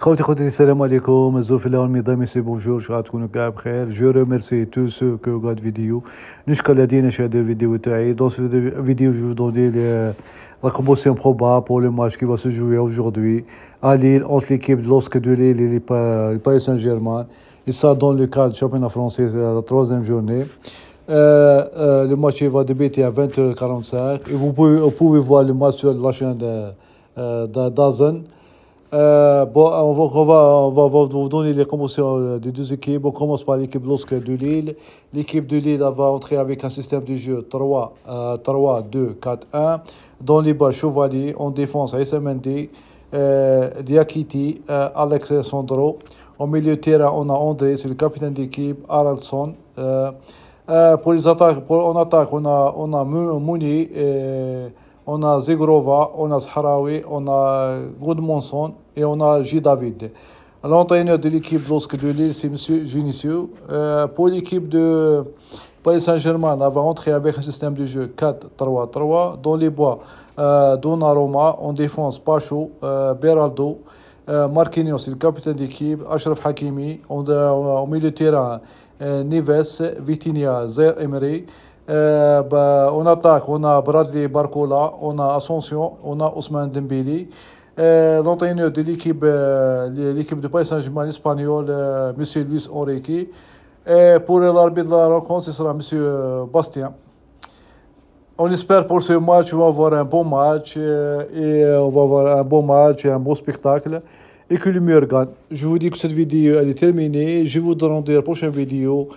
خوتي خوتي السلام عليكم الزور في الاول ميدامي سي بونجور شو تكونوا كاع بخير جو ريميرسي تو سو كو غاد فيديو نشكر الذين شاهدوا الفيديو تاعي دون سو فيديو جو دوني la composition probable pour le match qui va se jouer aujourd'hui à Lille entre l'équipe de l'Osc de Lille et le Paris Saint-Germain. Et ça dans le cadre du championnat français, c'est la troisième journée. Euh, euh, le match va débuter à 20h45 et vous pouvez, vous pouvez voir le match sur la chaîne de, euh, de Dazen. Euh, bon, on va, on, va, vous donner les commotions euh, des deux équipes. On commence par l'équipe LOSC de Lille. L'équipe de Lille va entrer avec un système de jeu 3, 3 2, 4, 1. Dans les bas, Chevalier. En défense, à euh, Diakiti, Alex Sandro. Au milieu de terrain, on a André, c'est le capitaine d'équipe, Haraldson. pour les attaques, pour, en attaque, on a, on a Mouni on a Zegrova, on a Zahraoui, on a Goodmanson et on a J. David. L'entraîneur de l'équipe de de Lille, c'est M. Junisio. Euh, pour l'équipe de Paris Saint-Germain, on va entrer avec un système de jeu 4-3-3. Dans les bois, euh, Don Aroma on défense, Pacho, euh, Beraldo. Marquinhos, le capitaine d'équipe. Ashraf Hakimi. au milieu de terrain, Neves, Vitinha, Zer Emery. Euh, bah, on bah, attaque, on a Bradley Barcola, on a Ascension, on a Ousmane Dembélé. Euh, l'entraîneur de l'équipe euh, l'équipe de Paris Saint-Germain espagnol, M. Luis Enrique. Et pour l'arbitre de la rencontre, ce sera M. Bastien. On espère pour ce match, on va avoir un bon match, et on va avoir un bon match et un beau spectacle, et que le meilleur gagne. Je vous dis que cette vidéo est terminée, je vous donne rendez-vous la prochaine vidéo.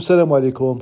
Salam alaikum,